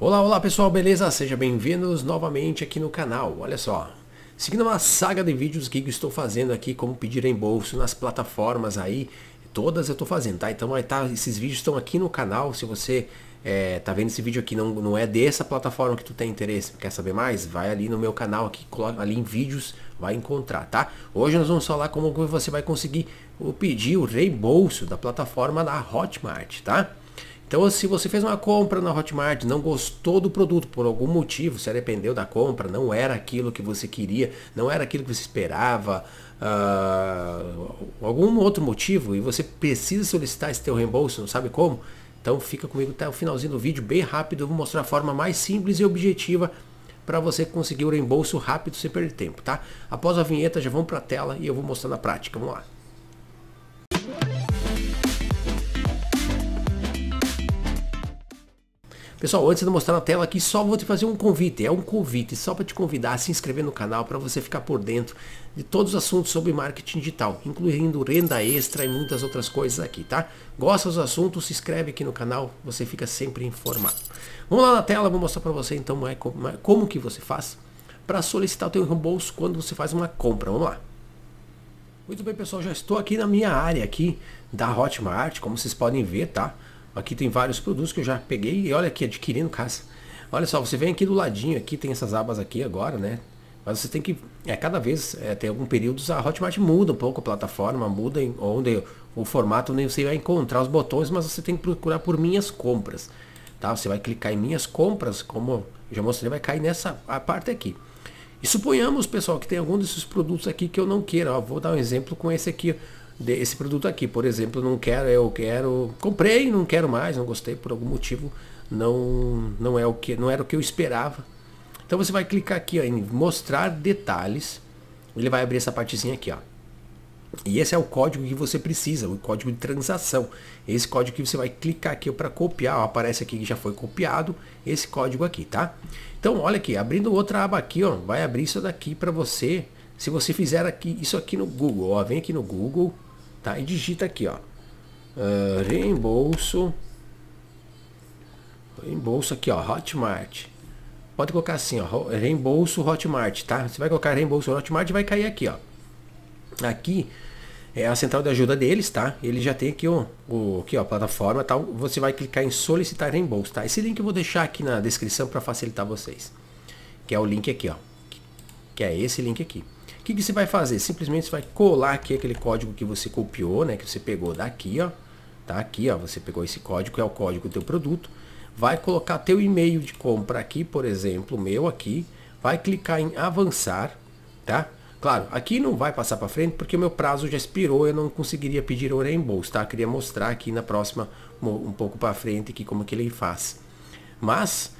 Olá, olá pessoal, beleza? Sejam bem-vindos novamente aqui no canal. Olha só, seguindo uma saga de vídeos que eu estou fazendo aqui, como pedir reembolso nas plataformas aí, todas eu estou fazendo, tá? Então tá, esses vídeos estão aqui no canal, se você é, tá vendo esse vídeo aqui não, não é dessa plataforma que tu tem interesse, quer saber mais? Vai ali no meu canal aqui, coloca ali em vídeos, vai encontrar, tá? Hoje nós vamos falar como você vai conseguir o pedir o reembolso da plataforma da Hotmart, tá? Então, se você fez uma compra na Hotmart, não gostou do produto por algum motivo, se arrependeu da compra, não era aquilo que você queria, não era aquilo que você esperava, uh, algum outro motivo e você precisa solicitar esse teu reembolso, não sabe como, então fica comigo até o finalzinho do vídeo, bem rápido, eu vou mostrar a forma mais simples e objetiva para você conseguir o reembolso rápido sem perder tempo, tá? Após a vinheta já vamos para a tela e eu vou mostrar na prática, vamos lá. Pessoal, antes de mostrar na tela aqui, só vou te fazer um convite. É um convite só para te convidar a se inscrever no canal para você ficar por dentro de todos os assuntos sobre marketing digital, incluindo renda extra e muitas outras coisas aqui, tá? Gosta dos assuntos? Se inscreve aqui no canal, você fica sempre informado. Vamos lá na tela, vou mostrar para você então é é, como que você faz para solicitar o teu reembolso quando você faz uma compra. Vamos lá. Muito bem, pessoal, já estou aqui na minha área aqui da Hotmart, como vocês podem ver, tá? Aqui tem vários produtos que eu já peguei e olha aqui, adquirindo casa. Olha só, você vem aqui do ladinho, aqui tem essas abas aqui agora, né? Mas você tem que, é, cada vez, é, tem algum período, a Hotmart muda um pouco a plataforma, muda em, onde o formato, nem você vai encontrar os botões, mas você tem que procurar por minhas compras. Tá? Você vai clicar em minhas compras, como já mostrei, vai cair nessa a parte aqui. E suponhamos, pessoal, que tem algum desses produtos aqui que eu não queira. Ó, vou dar um exemplo com esse aqui desse produto aqui. Por exemplo, não quero, eu quero, comprei, não quero mais, não gostei por algum motivo, não, não é o que, não era o que eu esperava. Então você vai clicar aqui ó, em mostrar detalhes. Ele vai abrir essa partezinha aqui, ó. E esse é o código que você precisa, o código de transação. Esse código que você vai clicar aqui para copiar, ó, aparece aqui que já foi copiado, esse código aqui, tá? Então, olha aqui, abrindo outra aba aqui, ó, vai abrir isso daqui para você. Se você fizer aqui isso aqui no Google, ó, vem aqui no Google, Tá? E digita aqui, ó. Uh, reembolso. Reembolso aqui, ó. Hotmart. Pode colocar assim, ó. Reembolso Hotmart, tá? Você vai colocar reembolso Hotmart e vai cair aqui, ó. Aqui é a central de ajuda deles, tá? Ele já tem aqui o, o aqui, ó, a plataforma tal. Você vai clicar em solicitar reembolso, tá? Esse link eu vou deixar aqui na descrição para facilitar vocês. Que é o link aqui, ó. Que é esse link aqui que, que você vai fazer? Simplesmente você vai colar aqui aquele código que você copiou, né? Que você pegou daqui, ó. Tá aqui, ó. Você pegou esse código, que é o código do teu produto. Vai colocar teu e-mail de compra aqui, por exemplo, meu aqui. Vai clicar em avançar, tá? Claro, aqui não vai passar para frente porque o meu prazo já expirou, eu não conseguiria pedir o reembolso, tá? Eu queria mostrar aqui na próxima, um pouco para frente, aqui como que ele faz. Mas,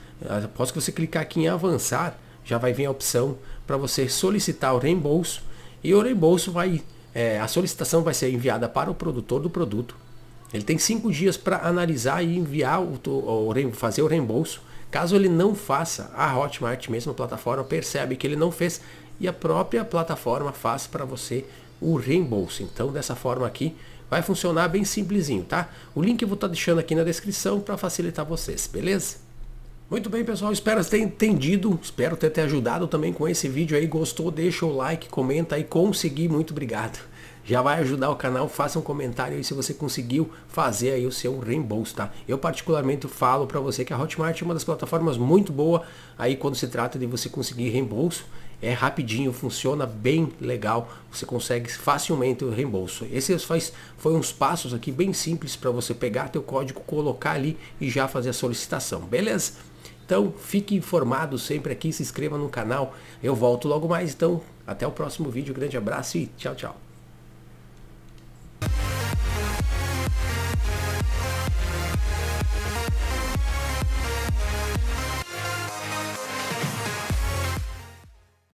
após que você clicar aqui em avançar, já vai vir a opção para você solicitar o reembolso e o reembolso vai, é, a solicitação vai ser enviada para o produtor do produto. Ele tem cinco dias para analisar e enviar o, o, fazer o reembolso. Caso ele não faça, a Hotmart mesmo, a plataforma, percebe que ele não fez e a própria plataforma faz para você o reembolso. Então, dessa forma aqui, vai funcionar bem simplesinho, tá? O link eu vou estar tá deixando aqui na descrição para facilitar vocês, beleza? Muito bem, pessoal. Espero ter entendido. Espero ter te ajudado também com esse vídeo aí. Gostou? Deixa o like, comenta aí. Consegui, muito obrigado. Já vai ajudar o canal. Faça um comentário aí se você conseguiu fazer aí o seu reembolso, tá? Eu particularmente falo para você que a Hotmart é uma das plataformas muito boa aí quando se trata de você conseguir reembolso. É rapidinho, funciona bem legal. Você consegue facilmente o reembolso. Esses faz, foi uns passos aqui bem simples para você pegar teu código, colocar ali e já fazer a solicitação, beleza? Então fique informado sempre aqui, se inscreva no canal. Eu volto logo mais, então até o próximo vídeo. Grande abraço e tchau, tchau.